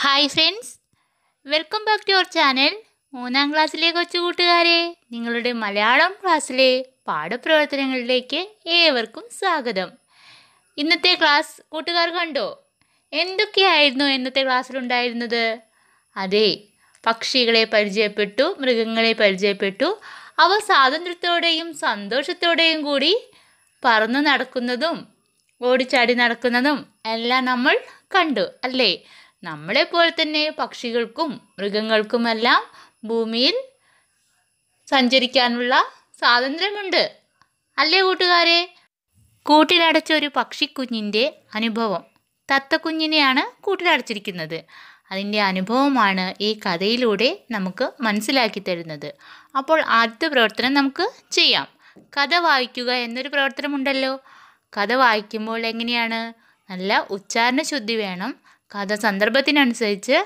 hi friends welcome back to our channel മൂന്നാം ക്ലാസ്സിലെ കൊച്ചു കൂട്ടുകാരെ നിങ്ങളുടെ മലയാളം ക്ലാസ്സിലെ പാഠപ്രവർത്തനങ്ങളിലേക്ക് ഏവർക്കും സ്വാഗതം ഇന്നത്തെ ക്ലാസ് കൂട്ടുകാർ കണ്ടോ എന്തൊക്കെയായിരുന്നു ഇന്നത്തെ ക്ലാസ്സിലുണ്ടായിരുന്നത് അതെ പക്ഷികളെ പരിചയപ്പെട്ടു മൃഗങ്ങളെ പരിചയപ്പെട്ടു അവ സ്വാതന്ത്ര്യത്തോടെയും സന്തോഷത്തോടെയും കൂടി പറന്നു നടക്കുന്നതും ഓടിച്ചാടി നടക്കുന്നതും എല്ലാം നമ്മൾ കണ്ടു അല്ലേ നമ്മളെപ്പോലെ തന്നെ പക്ഷികൾക്കും മൃഗങ്ങൾക്കുമെല്ലാം ഭൂമിയിൽ സഞ്ചരിക്കാനുള്ള സ്വാതന്ത്ര്യമുണ്ട് അല്ലേ കൂട്ടുകാരെ കൂട്ടിലടച്ച ഒരു പക്ഷിക്കുഞ്ഞിൻ്റെ അനുഭവം തത്തക്കുഞ്ഞിനെയാണ് കൂട്ടിലടച്ചിരിക്കുന്നത് അതിൻ്റെ അനുഭവമാണ് ഈ കഥയിലൂടെ നമുക്ക് മനസ്സിലാക്കി തരുന്നത് അപ്പോൾ ആദ്യത്തെ പ്രവർത്തനം നമുക്ക് ചെയ്യാം കഥ വായിക്കുക എന്നൊരു പ്രവർത്തനമുണ്ടല്ലോ കഥ വായിക്കുമ്പോൾ എങ്ങനെയാണ് നല്ല ഉച്ചാരണ ശുദ്ധി വേണം കഥ സന്ദർഭത്തിനനുസരിച്ച്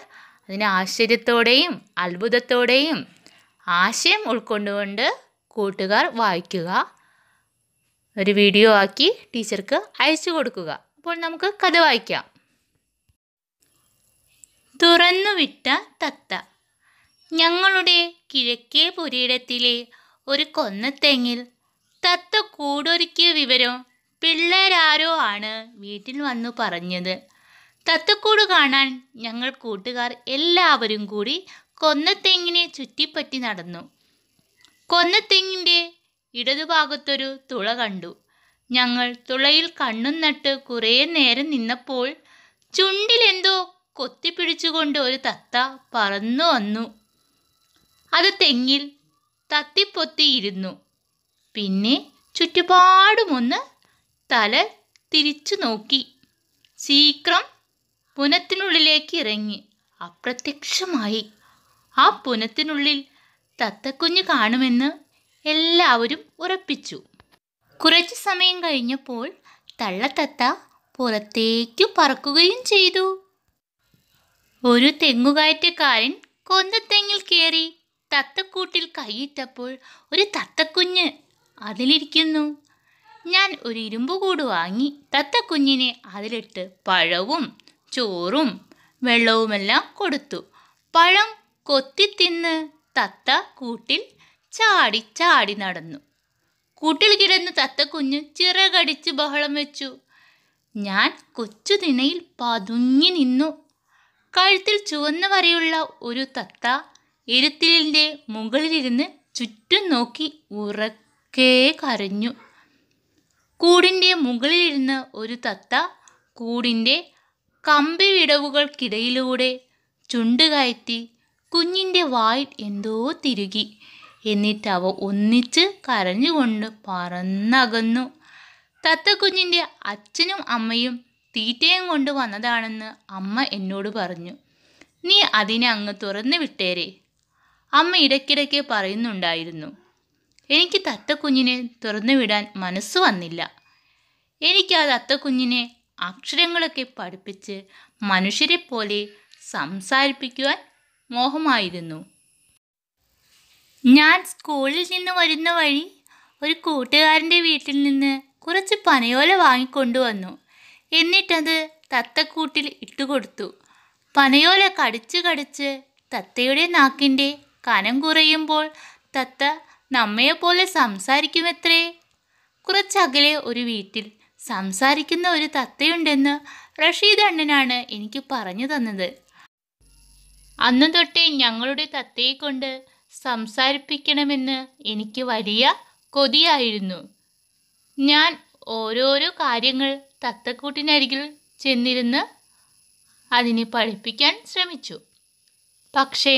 അതിനെ ആശ്ചര്യത്തോടെയും അത്ഭുതത്തോടെയും ആശയം ഉൾക്കൊണ്ടുകൊണ്ട് കൂട്ടുകാർ വായിക്കുക ഒരു വീഡിയോ ആക്കി ടീച്ചർക്ക് അയച്ചു കൊടുക്കുക അപ്പോൾ നമുക്ക് കഥ വായിക്കാം തുറന്നുവിട്ട തത്ത ഞങ്ങളുടെ കിഴക്കേ പുരയിടത്തിലെ ഒരു കൊന്നത്തെങ്ങിൽ തത്ത കൂടൊരുക്കിയ വിവരം പിള്ളേരാരോ ആണ് വീട്ടിൽ വന്നു പറഞ്ഞത് തത്തക്കൂട് കാണാൻ ഞങ്ങൾ കൂട്ടുകാർ എല്ലാവരും കൂടി കൊന്നത്തെങ്ങിനെ ചുറ്റിപ്പറ്റി നടന്നു കൊന്നത്തെങ്ങിൻ്റെ ഇടതുഭാഗത്തൊരു തുള കണ്ടു ഞങ്ങൾ തുളയിൽ കണ്ണും നട്ട് കുറേ നേരം നിന്നപ്പോൾ ചുണ്ടിലെന്തോ കൊത്തിപ്പിടിച്ചുകൊണ്ട് ഒരു തത്ത പറന്നു വന്നു അത് തെങ്ങിൽ തത്തിപ്പൊത്തിയിരുന്നു പിന്നെ ചുറ്റുപാടുമൊന്ന് തല തിരിച്ചു നോക്കി ശീക്രം പുനത്തിനുള്ളിലേക്ക് ഇറങ്ങി അപ്രത്യക്ഷമായി ആ പുനത്തിനുള്ളിൽ തത്തക്കുഞ്ഞ് കാണുമെന്ന് എല്ലാവരും ഉറപ്പിച്ചു കുറച്ചു സമയം കഴിഞ്ഞപ്പോൾ തള്ളത്തത്ത പുറത്തേക്കു പറക്കുകയും ചെയ്തു ഒരു തെങ്ങുകയറ്റക്കാരൻ കൊന്തത്തെങ്ങിൽ കയറി തത്തക്കൂട്ടിൽ കൈയിട്ടപ്പോൾ ഒരു തത്തക്കുഞ്ഞ് അതിലിരിക്കുന്നു ഞാൻ ഒരു ഇരുമ്പുകൂട് വാങ്ങി തത്തക്കുഞ്ഞിനെ അതിലിട്ട് പഴവും ചോറും വെള്ളവുമെല്ലാം കൊടുത്തു പഴം കൊത്തിത്തിന്ന് തത്ത കൂട്ടിൽ ചാടി ചാടി നടന്നു കൂട്ടിൽ കിടന്ന് തത്ത കുഞ്ഞ് ചിറകടിച്ച് ബഹളം വെച്ചു ഞാൻ കൊച്ചു തിണയിൽ പതുങ്ങി നിന്നു കഴുത്തിൽ ചുവന്ന വരെയുള്ള ഒരു തത്ത എരുത്തിലിൻ്റെ മുകളിലിരുന്ന് ചുറ്റും നോക്കി ഉറക്കെ കരഞ്ഞു കൂടിൻ്റെ മുകളിലിരുന്ന് ഒരു തത്ത കൂടിൻ്റെ കമ്പി വിടവുകൾക്കിടയിലൂടെ ചുണ്ടുകയറ്റി കുഞ്ഞിൻ്റെ വായിൽ എന്തോ തിരുകി എന്നിട്ട് അവ ഒന്നിച്ച് കരഞ്ഞുകൊണ്ട് പറന്നകന്നു കുഞ്ഞിൻ്റെ അച്ഛനും അമ്മയും തീറ്റയും കൊണ്ട് വന്നതാണെന്ന് അമ്മ എന്നോട് പറഞ്ഞു നീ അതിനെ അങ്ങ് തുറന്നു വിട്ടേരെ അമ്മ ഇടയ്ക്കിടയ്ക്ക് പറയുന്നുണ്ടായിരുന്നു എനിക്ക് കുഞ്ഞിനെ തുറന്നു വിടാൻ മനസ്സ് വന്നില്ല എനിക്ക് ആ തത്ത കുഞ്ഞിനെ അക്ഷരങ്ങളൊക്കെ പഠിപ്പിച്ച് മനുഷ്യരെ പോലെ സംസാരിപ്പിക്കുവാൻ മോഹമായിരുന്നു ഞാൻ സ്കൂളിൽ നിന്ന് വരുന്ന വഴി ഒരു കൂട്ടുകാരൻ്റെ വീട്ടിൽ നിന്ന് കുറച്ച് പനയോല വാങ്ങിക്കൊണ്ടുവന്നു എന്നിട്ടത് തത്തക്കൂട്ടിൽ ഇട്ടുകൊടുത്തു പനയോല കടിച്ച് കടിച്ച് തത്തയുടെ നാക്കിൻ്റെ കനം കുറയുമ്പോൾ തത്ത നമ്മയെപ്പോലെ സംസാരിക്കുമത്രേ കുറച്ചകലെ ഒരു വീട്ടിൽ സംസാരിക്കുന്ന ഒരു തത്തയുണ്ടെന്ന് റഷീദ് അണ്ണനാണ് എനിക്ക് പറഞ്ഞു തന്നത് അന്ന് തൊട്ടേ ഞങ്ങളുടെ തത്തയെ കൊണ്ട് സംസാരിപ്പിക്കണമെന്ന് എനിക്ക് വലിയ കൊതിയായിരുന്നു ഞാൻ ഓരോരോ കാര്യങ്ങൾ തത്തക്കൂട്ടിനരികിൽ ചെന്നിരുന്ന് അതിനെ പഠിപ്പിക്കാൻ ശ്രമിച്ചു പക്ഷേ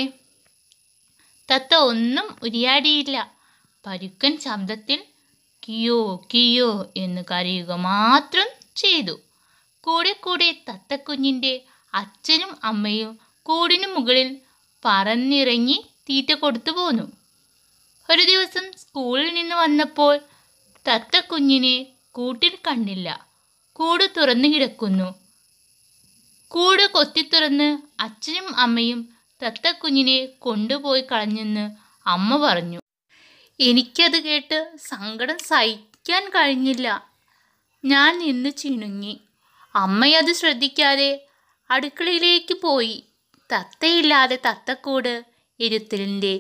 തത്ത ഒന്നും ഉരിയാടിയില്ല പരുക്കൻ ശബ്ദത്തിൽ കിയോ കിയോ എന്ന് കരയുക മാത്രം ചെയ്തു കൂടെ കൂടെ തത്തക്കുഞ്ഞിൻ്റെ അച്ഛനും അമ്മയും കൂടിനു മുകളിൽ പറന്നിറങ്ങി തീറ്റ കൊടുത്തു പോന്നു ഒരു ദിവസം സ്കൂളിൽ നിന്ന് വന്നപ്പോൾ തത്തക്കുഞ്ഞിനെ കൂട്ടിൽ കണ്ടില്ല കൂട് തുറന്നു കിടക്കുന്നു കൂട് കൊത്തി തുറന്ന് അച്ഛനും അമ്മയും തത്തക്കുഞ്ഞിനെ കൊണ്ടുപോയി കളഞ്ഞെന്ന് അമ്മ പറഞ്ഞു എനിക്കത് കേട്ട് സങ്കടം സഹിക്കാൻ കഴിഞ്ഞില്ല ഞാൻ നിന്ന് ചിണുങ്ങി അമ്മയത് ശ്രദ്ധിക്കാതെ അടുക്കളയിലേക്ക് പോയി തത്തയില്ലാതെ തത്തക്കൂട് ഇരുത്തലിൻ്റെ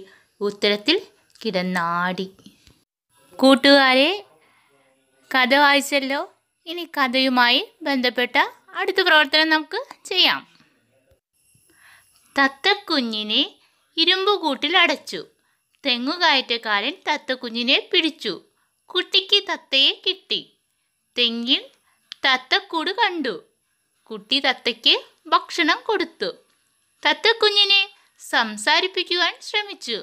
ഉത്തരത്തിൽ കിടന്നാടി കൂട്ടുകാരെ കഥ വായിച്ചല്ലോ ഇനി കഥയുമായി ബന്ധപ്പെട്ട അടുത്ത പ്രവർത്തനം നമുക്ക് ചെയ്യാം തത്തക്കുഞ്ഞിനെ ഇരുമ്പുകൂട്ടിൽ അടച്ചു തെങ്ങുകയറ്റക്കാരൻ തത്തക്കുഞ്ഞിനെ പിടിച്ചു കുട്ടിക്ക് തത്തയെ കിട്ടി തെങ്ങിൽ തത്തക്കൂട് കണ്ടു കുട്ടി തത്തയ്ക്ക് ഭക്ഷണം കൊടുത്തു തത്തക്കുഞ്ഞിനെ സംസാരിപ്പിക്കുവാൻ ശ്രമിച്ചു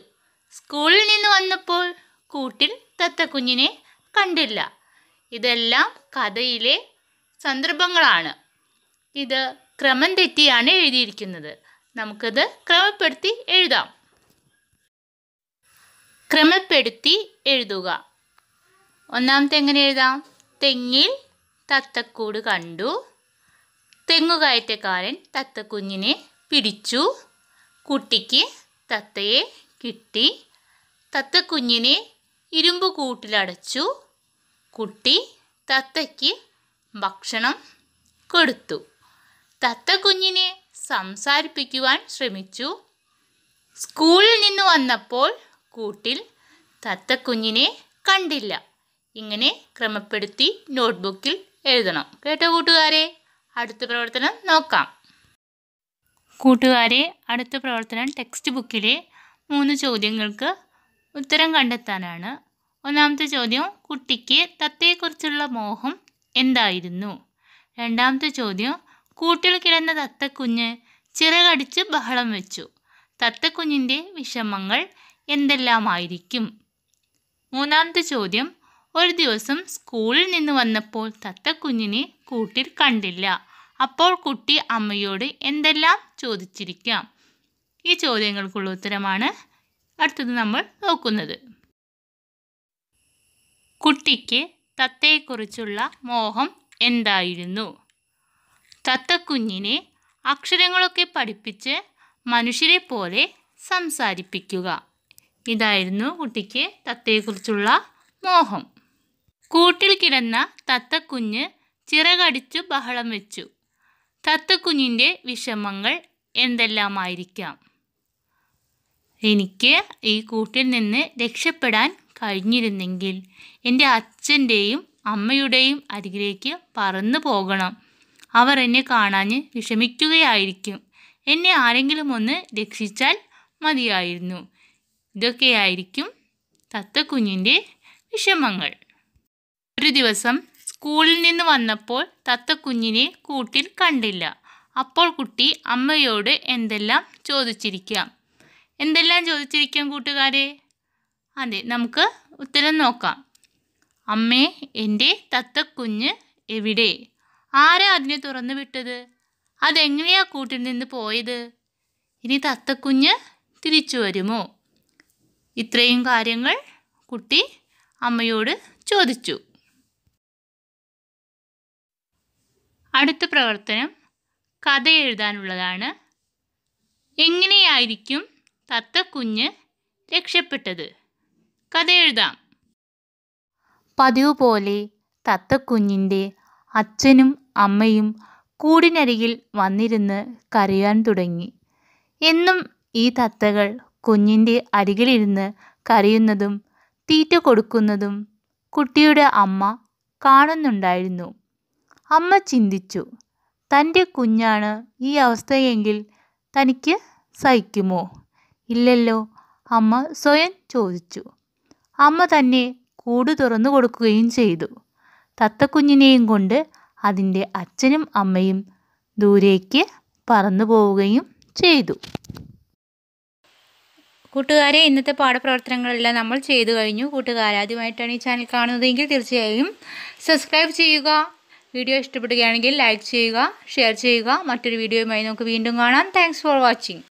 സ്കൂളിൽ നിന്ന് വന്നപ്പോൾ കൂട്ടിൽ തത്തക്കുഞ്ഞിനെ കണ്ടില്ല ഇതെല്ലാം കഥയിലെ സന്ദർഭങ്ങളാണ് ഇത് ക്രമം തെറ്റിയാണ് എഴുതിയിരിക്കുന്നത് നമുക്കത് ക്രമപ്പെടുത്തി എഴുതാം ക്രമപ്പെടുത്തി എഴുതുക ഒന്നാമത്തെ എങ്ങനെ എഴുതാം തെങ്ങിൽ തത്തക്കൂട് കണ്ടു തെങ്ങുകയറ്റക്കാരൻ തത്തക്കുഞ്ഞിനെ പിടിച്ചു കുട്ടിക്ക് തത്തയെ കിട്ടി തത്തക്കുഞ്ഞിനെ ഇരുമ്പ് കൂട്ടിലടച്ചു കുട്ടി തത്തയ്ക്ക് ഭക്ഷണം കൊടുത്തു തത്തക്കുഞ്ഞിനെ സംസാരിപ്പിക്കുവാൻ ശ്രമിച്ചു സ്കൂളിൽ നിന്ന് വന്നപ്പോൾ കൂട്ടിൽ തത്തക്കുഞ്ഞിനെ കണ്ടില്ല ഇങ്ങനെ ക്രമപ്പെടുത്തി നോട്ട്ബുക്കിൽ എഴുതണം കേട്ടോ കൂട്ടുകാരെ അടുത്ത പ്രവർത്തനം നോക്കാം കൂട്ടുകാരെ അടുത്ത പ്രവർത്തനം ടെക്സ്റ്റ് ബുക്കിലെ മൂന്ന് ചോദ്യങ്ങൾക്ക് ഉത്തരം കണ്ടെത്താനാണ് ഒന്നാമത്തെ ചോദ്യം കുട്ടിക്ക് തത്തയെക്കുറിച്ചുള്ള മോഹം എന്തായിരുന്നു രണ്ടാമത്തെ ചോദ്യം കൂട്ടിൽ കിടന്ന തത്തക്കുഞ്ഞ് ചിറകടിച്ച് ബഹളം വെച്ചു തത്തക്കുഞ്ഞിൻ്റെ വിഷമങ്ങൾ എന്തെല്ലാമായിരിക്കും മൂന്നാമത്തെ ചോദ്യം ഒരു ദിവസം സ്കൂളിൽ നിന്ന് വന്നപ്പോൾ തത്ത കുഞ്ഞിനെ കൂട്ടിൽ കണ്ടില്ല അപ്പോൾ കുട്ടി അമ്മയോട് എന്തെല്ലാം ചോദിച്ചിരിക്കാം ഈ ചോദ്യങ്ങൾക്കുള്ള ഉത്തരമാണ് അടുത്തത് നമ്മൾ നോക്കുന്നത് കുട്ടിക്ക് തത്തയെക്കുറിച്ചുള്ള മോഹം എന്തായിരുന്നു തത്തക്കുഞ്ഞിനെ അക്ഷരങ്ങളൊക്കെ പഠിപ്പിച്ച് മനുഷ്യരെ പോലെ സംസാരിപ്പിക്കുക ഇതായിരുന്നു കുട്ടിക്ക് തത്തയെക്കുറിച്ചുള്ള മോഹം കൂട്ടിൽ കിടന്ന തത്തക്കുഞ്ഞ് ചിറകടിച്ചു ബഹളം വെച്ചു തത്തക്കുഞ്ഞിൻ്റെ വിഷമങ്ങൾ എന്തെല്ലാമായിരിക്കാം എനിക്ക് ഈ കൂട്ടിൽ നിന്ന് രക്ഷപ്പെടാൻ കഴിഞ്ഞിരുന്നെങ്കിൽ എൻ്റെ അച്ഛൻ്റെയും അമ്മയുടെയും അരികിലേക്ക് പറന്നു പോകണം അവർ എന്നെ കാണാൻ വിഷമിക്കുകയായിരിക്കും എന്നെ ആരെങ്കിലും ഒന്ന് രക്ഷിച്ചാൽ മതിയായിരുന്നു ഇതൊക്കെയായിരിക്കും തത്തക്കുഞ്ഞിൻ്റെ വിഷമങ്ങൾ ഒരു ദിവസം സ്കൂളിൽ നിന്ന് വന്നപ്പോൾ തത്തക്കുഞ്ഞിനെ കൂട്ടിൽ കണ്ടില്ല അപ്പോൾ കുട്ടി അമ്മയോട് എന്തെല്ലാം ചോദിച്ചിരിക്കാം എന്തെല്ലാം ചോദിച്ചിരിക്കാം കൂട്ടുകാരെ അതെ നമുക്ക് ഉത്തരം നോക്കാം അമ്മേ എൻ്റെ തത്തക്കുഞ്ഞ് എവിടെ ആരാ അതിനെ തുറന്നു വിട്ടത് അതെങ്ങനെയാ കൂട്ടിൽ നിന്ന് പോയത് ഇനി തത്തക്കുഞ്ഞ് തിരിച്ചു വരുമോ ഇത്രയും കാര്യങ്ങൾ കുട്ടി അമ്മയോട് ചോദിച്ചു അടുത്ത പ്രവർത്തനം കഥ എഴുതാനുള്ളതാണ് എങ്ങനെയായിരിക്കും കുഞ്ഞ് രക്ഷപ്പെട്ടത് കഥ എഴുതാം പതിവ് പോലെ കുഞ്ഞിൻ്റെ അച്ഛനും അമ്മയും കൂടിനരികിൽ വന്നിരുന്ന് കരയാൻ തുടങ്ങി എന്നും ഈ തത്തകൾ കുഞ്ഞിൻ്റെ അരികിലിരുന്ന് കരയുന്നതും തീറ്റ കൊടുക്കുന്നതും കുട്ടിയുടെ അമ്മ കാണുന്നുണ്ടായിരുന്നു അമ്മ ചിന്തിച്ചു തൻ്റെ കുഞ്ഞാണ് ഈ അവസ്ഥയെങ്കിൽ തനിക്ക് സഹിക്കുമോ ഇല്ലല്ലോ അമ്മ സ്വയം ചോദിച്ചു അമ്മ തന്നെ കൂട് തുറന്നു കൊടുക്കുകയും ചെയ്തു തത്തക്കുഞ്ഞിനെയും കൊണ്ട് അതിൻ്റെ അച്ഛനും അമ്മയും ദൂരേക്ക് പറന്നു പോവുകയും ചെയ്തു കൂട്ടുകാരെ ഇന്നത്തെ പാഠപ്രവർത്തനങ്ങളെല്ലാം നമ്മൾ ചെയ്തു കഴിഞ്ഞു കൂട്ടുകാരാദ്യമായിട്ടാണ് ഈ ചാനൽ കാണുന്നതെങ്കിൽ തീർച്ചയായും സബ്സ്ക്രൈബ് ചെയ്യുക വീഡിയോ ഇഷ്ടപ്പെടുകയാണെങ്കിൽ ലൈക്ക് ചെയ്യുക ഷെയർ ചെയ്യുക മറ്റൊരു വീഡിയോയുമായി നമുക്ക് വീണ്ടും കാണാം താങ്ക്സ് ഫോർ വാച്ചിങ്